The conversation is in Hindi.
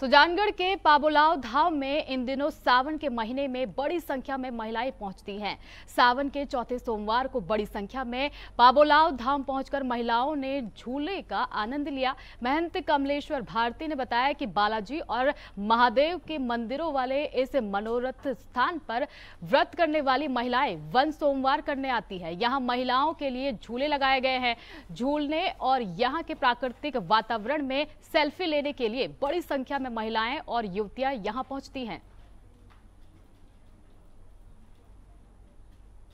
सुजानगढ़ के पाबोलाव धाम में इन दिनों सावन के महीने में बड़ी संख्या में महिलाएं पहुंचती हैं सावन के चौथे सोमवार को बड़ी संख्या में पाबोलाव धाम पहुंचकर महिलाओं ने झूले का आनंद लिया महंत कमलेश्वर भारती ने बताया कि बालाजी और महादेव के मंदिरों वाले इस मनोरथ स्थान पर व्रत करने वाली महिलाएं वन सोमवार करने आती है यहाँ महिलाओं के लिए झूले लगाए गए हैं झूलने और यहाँ के प्राकृतिक वातावरण में सेल्फी लेने के लिए बड़ी संख्या में में महिलाएं और युवतियां यहां पहुंचती हैं